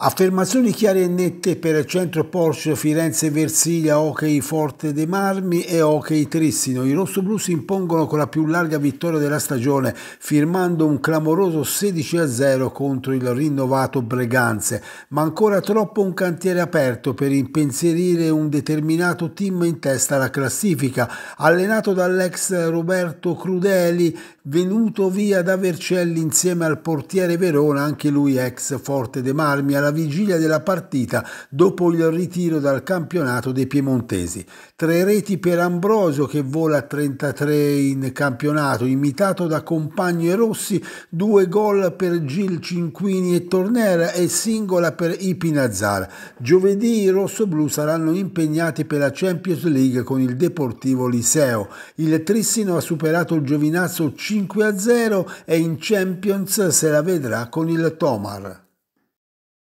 Affermazioni chiare e nette per centro Porcio, Firenze Versiglia, Hockey Forte dei Marmi e Hockey Trissino. I rossoblù si impongono con la più larga vittoria della stagione, firmando un clamoroso 16-0 contro il rinnovato Breganze, ma ancora troppo un cantiere aperto per impensierire un determinato team in testa alla classifica, allenato dall'ex Roberto Crudeli, venuto via da Vercelli insieme al portiere Verona, anche lui ex Forte dei Marmi alla vigilia della partita dopo il ritiro dal campionato dei piemontesi. Tre reti per Ambrosio che vola a 33 in campionato, imitato da compagni rossi, due gol per Gil Cinquini e Tornera e singola per Ipinazar. Giovedì i rossoblù saranno impegnati per la Champions League con il Deportivo Liceo. Il Trissino ha superato il Giovinazzo 5-0 e in Champions se la vedrà con il Tomar.